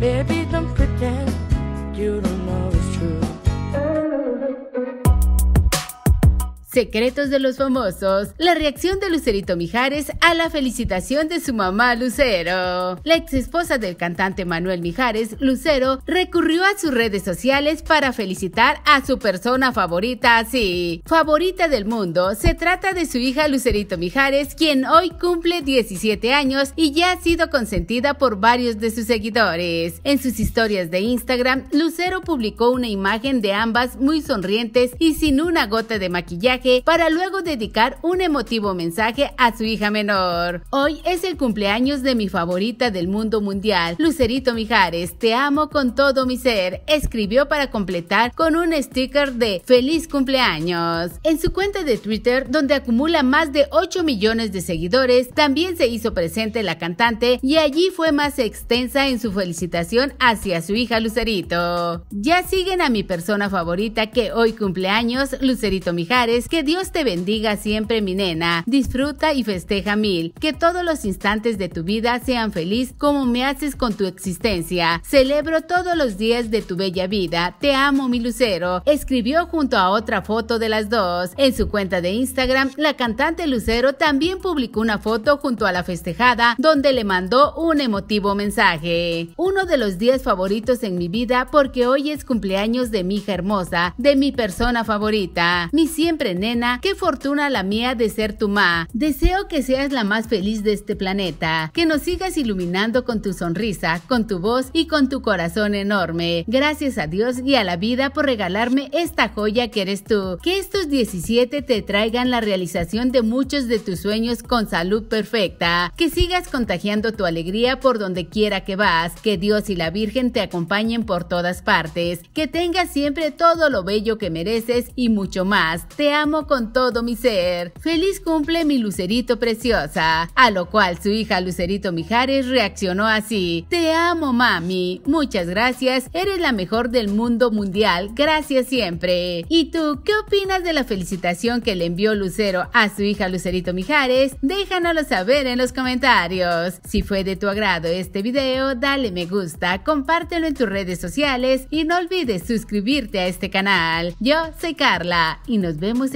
Baby, don't pretend you don't know Secretos de los famosos. La reacción de Lucerito Mijares a la felicitación de su mamá Lucero. La ex esposa del cantante Manuel Mijares, Lucero, recurrió a sus redes sociales para felicitar a su persona favorita, así. Favorita del mundo, se trata de su hija Lucerito Mijares, quien hoy cumple 17 años y ya ha sido consentida por varios de sus seguidores. En sus historias de Instagram, Lucero publicó una imagen de ambas muy sonrientes y sin una gota de maquillaje para luego dedicar un emotivo mensaje a su hija menor. Hoy es el cumpleaños de mi favorita del mundo mundial, Lucerito Mijares, te amo con todo mi ser, escribió para completar con un sticker de feliz cumpleaños. En su cuenta de Twitter, donde acumula más de 8 millones de seguidores, también se hizo presente la cantante y allí fue más extensa en su felicitación hacia su hija Lucerito. Ya siguen a mi persona favorita que hoy cumpleaños, Lucerito Mijares, que que Dios te bendiga siempre, mi nena. Disfruta y festeja mil. Que todos los instantes de tu vida sean feliz como me haces con tu existencia. Celebro todos los días de tu bella vida. Te amo, mi lucero. Escribió junto a otra foto de las dos. En su cuenta de Instagram, la cantante Lucero también publicó una foto junto a la festejada donde le mandó un emotivo mensaje. Uno de los días favoritos en mi vida porque hoy es cumpleaños de mi hija hermosa, de mi persona favorita, mi siempre nena, qué fortuna la mía de ser tu ma. Deseo que seas la más feliz de este planeta, que nos sigas iluminando con tu sonrisa, con tu voz y con tu corazón enorme. Gracias a Dios y a la vida por regalarme esta joya que eres tú. Que estos 17 te traigan la realización de muchos de tus sueños con salud perfecta. Que sigas contagiando tu alegría por donde quiera que vas. Que Dios y la Virgen te acompañen por todas partes. Que tengas siempre todo lo bello que mereces y mucho más. Te amo con todo mi ser. Feliz cumple mi Lucerito preciosa. A lo cual su hija Lucerito Mijares reaccionó así. Te amo mami. Muchas gracias. Eres la mejor del mundo mundial. Gracias siempre. ¿Y tú qué opinas de la felicitación que le envió Lucero a su hija Lucerito Mijares? Déjanoslo saber en los comentarios. Si fue de tu agrado este video, dale me gusta, compártelo en tus redes sociales y no olvides suscribirte a este canal. Yo soy Carla y nos vemos en